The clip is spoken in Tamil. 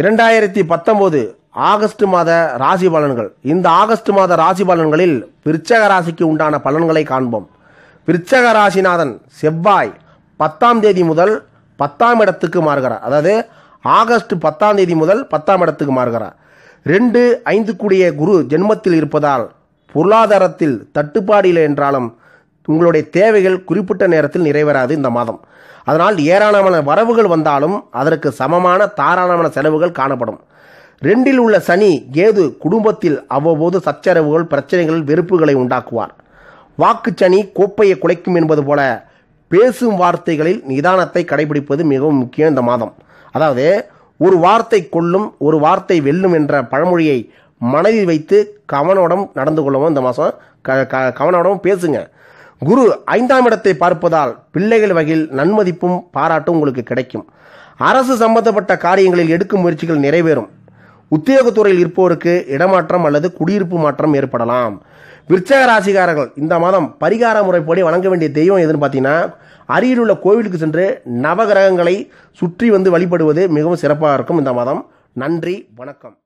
இரண்டாயிரத்தி பத்தொம்போது ஆகஸ்ட் மாத ராசி பலன்கள் இந்த ஆகஸ்ட் மாத ராசி பலன்களில் விருச்சக ராசிக்கு உண்டான பலன்களை காண்போம் விருச்சக ராசிநாதன் செவ்வாய் பத்தாம் தேதி முதல் பத்தாம் இடத்துக்கு மாறுகிறார் அதாவது ஆகஸ்ட் பத்தாம் தேதி முதல் பத்தாம் இடத்துக்கு மாறுகிறார் ரெண்டு ஐந்து கூடிய குரு ஜென்மத்தில் இருப்பதால் பொருளாதாரத்தில் தட்டுப்பாடு இல்லை என்றாலும் உங்களுடைய தேவைகள் குறிப்பிட்ட நேரத்தில் நிறைவேறாது இந்த மாதம் அதனால் ஏராளமான வரவுகள் வந்தாலும் அதற்கு சமமான தாராளமான செலவுகள் காணப்படும் ரெண்டில் உள்ள சனி கேது குடும்பத்தில் அவ்வப்போது சச்சரவுகள் பிரச்சனைகள் வெறுப்புகளை உண்டாக்குவார் வாக்கு சனி கோப்பையை குலைக்கும் என்பது போல பேசும் வார்த்தைகளில் நிதானத்தை கடைபிடிப்பது மிகவும் முக்கியம் இந்த மாதம் அதாவது ஒரு வார்த்தை கொள்ளும் ஒரு வார்த்தை வெல்லும் என்ற பழமொழியை மனதில் வைத்து கவனோடம் நடந்து கொள்ளவும் இந்த மாதம் க கவனோடவும் பேசுங்க குரு ஐந்தாம் இடத்தை பார்ப்பதால் பிள்ளைகள் வகையில் நன்மதிப்பும் பாராட்டும் உங்களுக்கு கிடைக்கும் அரசு சம்பந்தப்பட்ட காரியங்களில் எடுக்கும் முயற்சிகள் நிறைவேறும் உத்தியோகத்துறையில் இருப்போருக்கு இடமாற்றம் அல்லது குடியிருப்பு மாற்றம் ஏற்படலாம் விற்சக ராசிகாரர்கள் இந்த மாதம் பரிகார முறைப்படி வழங்க வேண்டிய தெய்வம் எதுன்னு பார்த்தீங்கன்னா அருகில் உள்ள கோவிலுக்கு சென்று நவகிரகங்களை சுற்றி வந்து வழிபடுவது மிகவும் சிறப்பாக இருக்கும் இந்த மாதம் நன்றி வணக்கம்